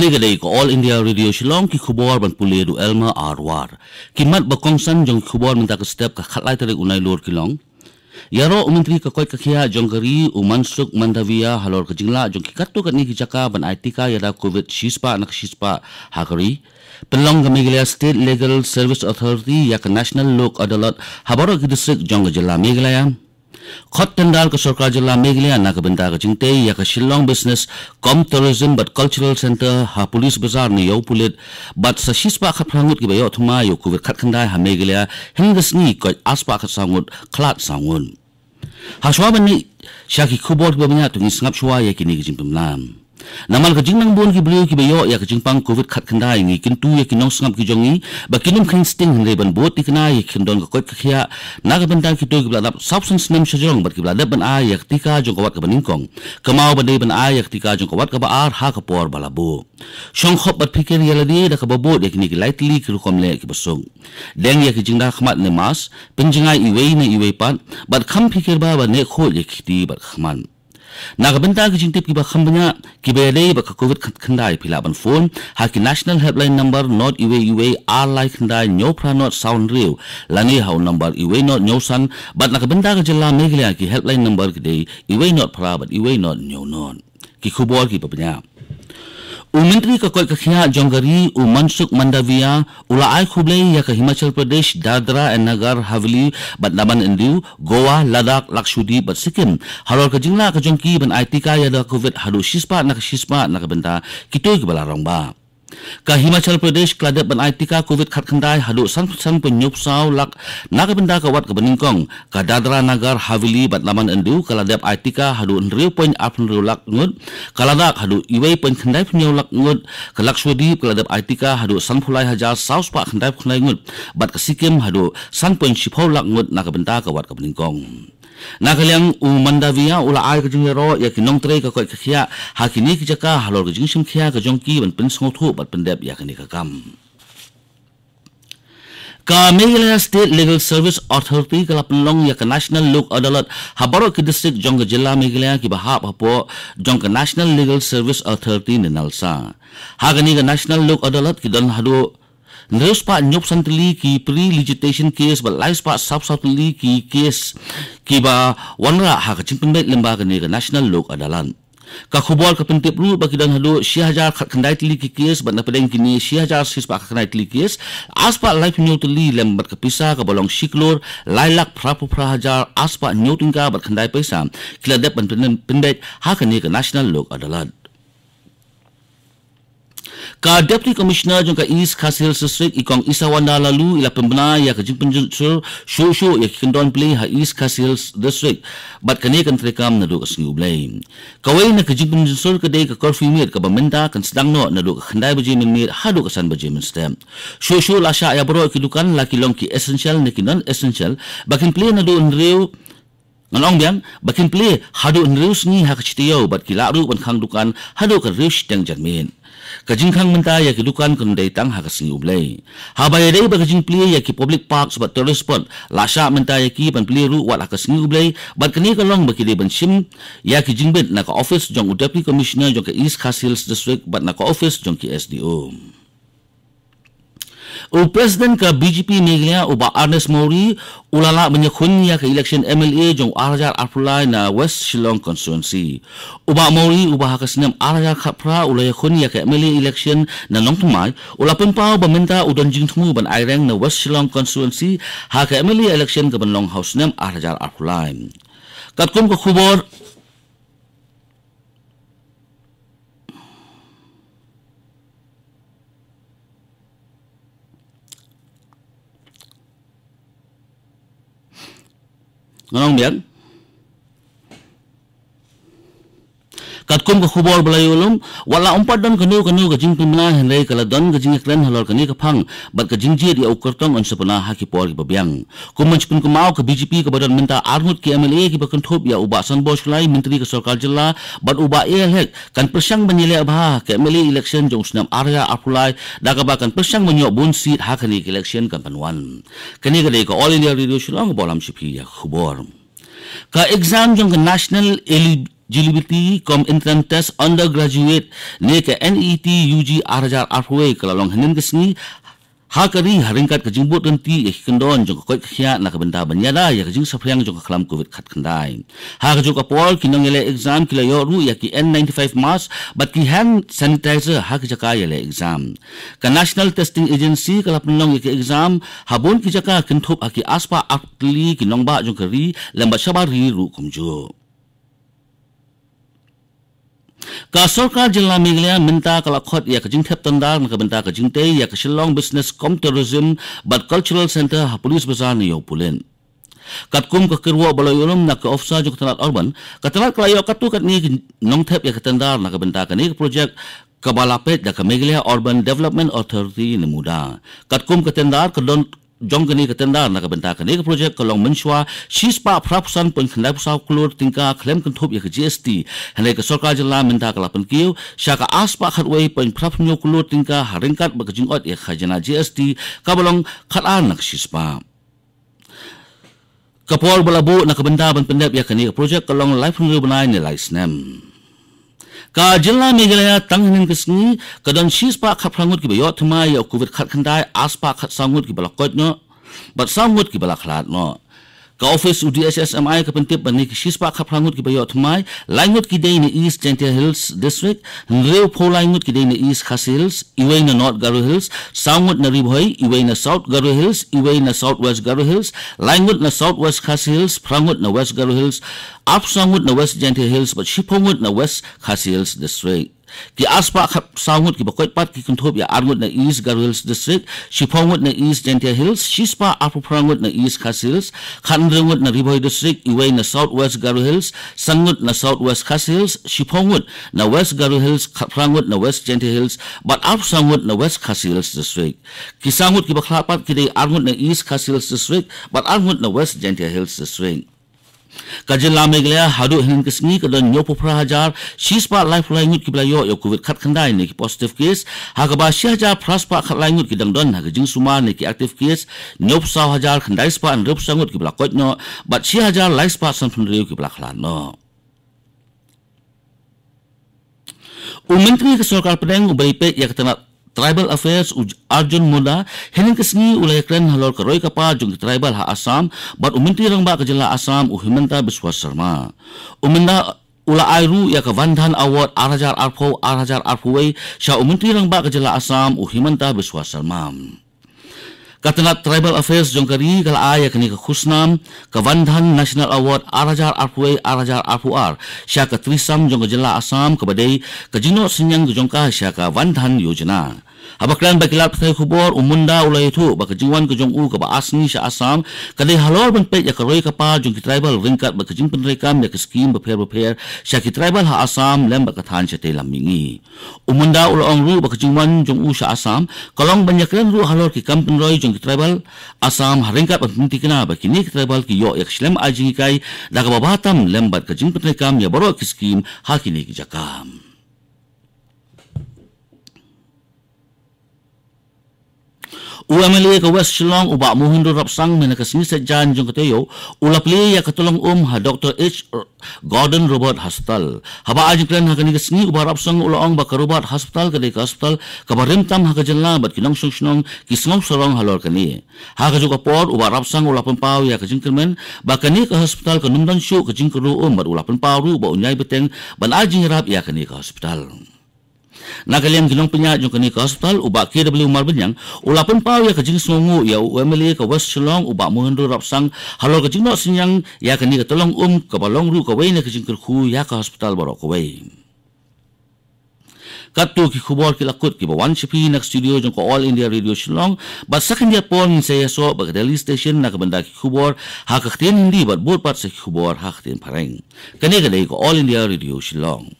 Ini kita ke All India Radio Shillong ki khubar ban puli du Elma Arwar. Kimat bakongsan jang khubar minta ke setiap ke khatlai tarik unai luar kilong. Yaro Menteri Kekoi Kekia jong keri umansuk mandavia halor kejengla jang jong ki kartu ke ni ki jaka ban aitika covid Shispa nak shispa hakari. Pelong kami gila State Legal Service Authority yak National Look Adalat habaro ki disik jong ke jela खत्तन्डालको सरकार जिल्ला मेघली अन्नाको बिन्दाको चिङतै यहाँको Shillong business cum tourism but cultural centre हा Police Bazar नि यौ पुलेट बट सशिसपा खाफ्राङुट कि भयो अथुमा यो कुबेर खटखण्डा हा मेघलिया हिङ्गसनि आसपा खाङुट खलात साङुन हासुवा भन्ने साखी खुबर भन्ने तुङ सङ्गाप सुवा यहाँ कि निगेजिम्पम नाम นามันก็จิงนังบนกิบริวกิบยออยากจิงปังโควิดขัดขันได้งี้กินตู้ยากินน้องสงับกิจงี้บักินุ่มคันสติงหันเรบันบวตีกนายกินดอนก็กดกะเขียนากับบันดังกิตัวกิบลาดับซับซึ่งสนมชจงบัดกิบลาดับบันอายากติกาจงกวัดกับบันิงกงกะมาวบันเดบันอายากติกาจงกวัดกับบาอาร์ฮากับปอร์บาลาบูช่องขอบบัดพิกเกอร์ยาลดีดักบบวตีกนี้กิไลท์ลีกิรุคอมเล่กิบส่งเดงยากิจิงดาขมัดเนมัสเป็นจังไงอีเวยเนอีเวยปัดบัดคัมพิกเกอร์บาบันเนโคยากิตีบัดขมัน nagabanta ki jingtip ki ba khambanya ki ba le ba covid khanda ai phila ban phone ha ki national helpline number not uwe uwe are like khanda nyo pra not sound real la ni ha number uwe not nyo san but nagabanta ki jilla me ki helpline number ki de uwe not pra but uwe not nyo non ki khubor ki pa panya U Menteri Kekuat Kekhiak Jonggeri U Mansuk Mandavia Ulaai Khublai Ya Ke Himachal Pradesh Dadra and Nagar Haveli Bat Laban Indiu Goa Ladakh Lakshudi Bat Sikkim Harol Kejingla Kejongki Ban Aitika Ya Da Covid Hadu Shispa Nak Shispa Nak Benda Kitoi Kebala Rongbak Ka Himachal Pradesh kladep ban ITK COVID khat khandai hadu san san penyup sau lak naga benda kawat ke beningkong ka Dadra Nagar Havili bat laman endu kladep ITK hadu nriu poin apun riu lak ngut kaladak hadu Iway poin khandai penyup lak ngut ka Lakshwadi kladep ITK hadu san pulai hajar saus pak khandai khandai ngut bat ke Sikkim hadu san poin sipau lak ngut naga benda kawat ke beningkong. Na kaliang u mandavia ula ai kajung ro ya ki nong tre ka koi ka khia ha ki ni ki chaka ha lor jing sim khia ka jong ki ban pin sngo thu bat pin deb ya ka ni ka kam ka meghalaya state legal service authority ka lapin long ya ka national look adalat ha baro ki district jong ka jilla meghalaya ki ba hap jong ka national legal service authority ni nalsa ha ka ni ka national look adalat ki don hadu lewis pak nyop santili ki pre legitation case ba lais pak sap sap li ki case ki ba wanra ha ka chimpin bet lemba ka nega national lok adalan ka khubal ka pentip lu ba kidan halu syahjar kandai tili ki case ba napadeng kini syahjar sis pak kandai tili case as pak lai pinyo tili lembar ka pisa ka bolong siklor lailak prapu prahajar as pak nyotinga ba kandai pesa kila dep pentip pendek ha ka national lok adalan Ka Deputy Commissioner jangka East Kasil Sesrik ikong Isa Wanda lalu ila pembina ya kajik penjutur syo-syo ya kikendon beli ha East Kasil Sesrik bat kani kan terikam nadu ke sengi ublai. Kawai na kajik penjutur kedai ke korfi mir ke pemerintah kan sedang no nadu ke khendai baju min mir hadu kesan baju min stem. Syo-syo lasha ya bro kidukan laki long ki essential na ki non-essential bakin beli nadu nreu ngan ong biang bakin ple hadu nrius ni hak kachi tiyo bat ki laru ban khang dukan hadu ka rius tang jamin ka jing khang menta ya ki dukan kun dei tang ha ka sing ublei ha bai dei ya ki public park sobat tourist spot la sha ya ki ban ple ru wa la ka sing bat kini ka long ba ki dei ban sim ya ki jing bet na ka office jong deputy commissioner jong ke east castles district bat na ka office jong ki sdo U President ke BGP Meglia Uba Ernest Mori ulala menyekhunnya ke election MLA jong Arjar Afulai na West Shillong Constituency. Uba Mori uba hakasnem Arjar Khapra ulai khunnya ke MLA election na nongtumai ula pempau bementa udon jingthmu ban Ireng na West Shillong Constituency ha ke MLA election ke ban Longhouse House nem Arjar Afulai. Katkum ke khubor Ngon không katkum ka khubor balai ulum wala umpat don kanu kanu ka jing tumna hendai kala dan ka jing klen halor kani ka phang bat ka jing jiri au kartong an sapna ha ki por ki babyang kumanch pun kumao ka bjp ka badan minta arnut ki mla ki bakan thop ya uba san bosh lai mintri ka sarkar jilla bat uba e hek kan prasang banile abha ka mla election jong snam arya apulai da ka bakan prasang banyo bun seat ha kani election kan panwan kani ka dei ka all india radio shilang bolam shipi ya khubor ka exam jong national elite GLBT Com Intern Test Undergraduate ni ke NET UG Arjar Arfwe kalau long hening ke sini Hal kali haringkat ke jimbut nanti ya kendon jangka koi kekhiat nak benda benyada ya ke jing sepriang jangka kelam covid kat kendai. Hal ke jangka pol kina ngelai exam kila ru, ya ki N95 mask but ki hand sanitizer hal ke jaka ya exam. Ke kan National Testing Agency kalau penolong ya ke exam habun ki jaka kentup haki aspa aktili kinong bak jangka ri lembat syabari ru kumjo. กาสอการจินลามิเกลียมินตากลักคดอยากจึงเทปตันดานกับมินตากจึงเตยอยากชิลลองบิสเนสคอมเทอร์ซิมบัตคัลเชอรัลเซ็นเตอร์ฮับลิสบซานิโอปุเลนกัดคุมกับคิรัวบาลอยุลมนักออฟซาจุกตลาดออร์บันกับตลาดคลายอคัตุกันนี้น้องเทปอยากตันดานกับมินตากันนี้โปรเจกต์กับบาลาเปตกับเมเกลียออร์บันเดเวล็อปเมนต์ออเทอร์ตี้นิมูดากัดคุมกับตันดานกับดอน jongani ka tenda na ka benta ka ne ka project ka long manchwa shispa phrapsan pon khanda sa klur tingka khlem kan thop ek gst hane ka sarkar jilla menta ka lapan ki shaka aspa khat wei pon phrap nyu klur tingka harinkat ba kjing ot ek khajana gst ka bolong khala na shispa kapol bala bu na ka benta ban pendap ya ka ne ka project ka long life ngi banai ni lais nem Ka jilla megalaya tang hinin kisngi kadan shis pa khap ki ba yot ma ya kuvit khat khandai aspa khat sangut ki bala kotno but sangut ki bala khlat no. office UDSS MI ka pentip ani ki shispa kha prangut ki bayot mai langut ki dei ni East Gentia Hills district nreu pho langut ki dei ni East Khas Hills iwei na North Garo Hills sangut na ri bhoi iwei na South Garo Hills iwei na South West Garo Hills langut na South West Khas Hills prangut na West Garo Hills up sangut na West Gentia Hills but shipongut na West Khas Hills district ki aspa kha sahut ki bakoit pat ki kunthop ya argut na east garwells district shipongut na east gentia hills shispa apuprangut na east khas hills khandrungut na riboi district iwai na south west garu hills sangut na south west khas hills shipongut na west garu hills khaprangut na west gentia hills but ap sangut na west khas hills district ki sahut ki bakhla pat ki dei argut na east khas hills district but argut na west gentia hills district kajin lame glea hadu hin kisngi kada nyopo phra hajar shispa lifeline ki blayo yo covid khat khanda ni ki positive case hakaba shi hajar phras pa khat line ki dangdon na ki suma ni ki active case nyop sa hajar khanda ispa an rup sangot ki bla koit no but shi hajar life spa san phun ki bla khlan no Umentri ke sorkar pedeng ubai ketenat tribal affairs Arjun Mulla hening kesengi ulai kren halor keroy kapa jung tribal ha Assam bat uminti rangba Jela Assam uhimenta biswas Sharma uminda ula airu ya ke vandhan award arhajar arpo arhajar arpuwe sya uminti rangba Jela Assam uhimenta biswas Sharma Katanya Tribal Affairs Jongkari kalau ayah kini ke Khusnam, ke Vandhan National Award Arajar Arpuay Arajar Arpuar, syak ke Trisam Jongkajela Asam kepada ke Jino Senyang Jongkah syak ke Vandhan Yojana. Abaklan bagi bakilat saya kubur umunda ulai itu bakajuan ke jong u ke baasni sya asam kadai halor bentuk pek ya keroy kapal jong ki tribal ringkat bakajing penrekam ya ke skim bepher bepher sya ki tribal ha asam lem bakatan sya te lamingi umunda ulai orang ru bakajuan jong u sya asam kalong ben yakren ru halor ki kam penroy jong ki tribal asam ha ringkat ben pinti kena bakini ki tribal ki yo ya ke aji ajingi kai da ka babatam lem bakajing penrekam ya baro ki skim ha kini ki Uamilia ke West Shillong uba muhun rap sang mena ke sini sejan jong ke teyo ulap ya ketolong um ha Dr. H. Gordon Robert Hospital. Haba ajin klan ha kani ke sini uba rap sang ula ong bakar ubat hospital ke deka hospital ke barim tam ha kajen la bat kinong sung sunong ki sengok sorong halor kani. Ha ke juga por uba rap sang ula pempau ya kajin kermen bakani ke hospital ke numdan syuk kajin keru um bat ula pempau ru ba unyai beteng ban ajin rap ya kani ke hospital. Nak kalian gilang penyak jung kini ke hospital ubak ke dia beli umar benyang ulah pun pau ya kejing semungu ya uemeli ya ke west shilong ubak muhendu rapsang halor kejing nak senyang ya kini ke tolong um ke balong ru ke wain ya kejing kerku ya ke hospital baru ke wain. Katu ki kubor ki kut ki one shipi nak studio jung ke all india radio shilong bat sakin dia pon saya so bak deli station nak benda ki kubor hak ketin hindi bat bur pat se kubor hak ketin pareng. Kini ke all india radio shilong.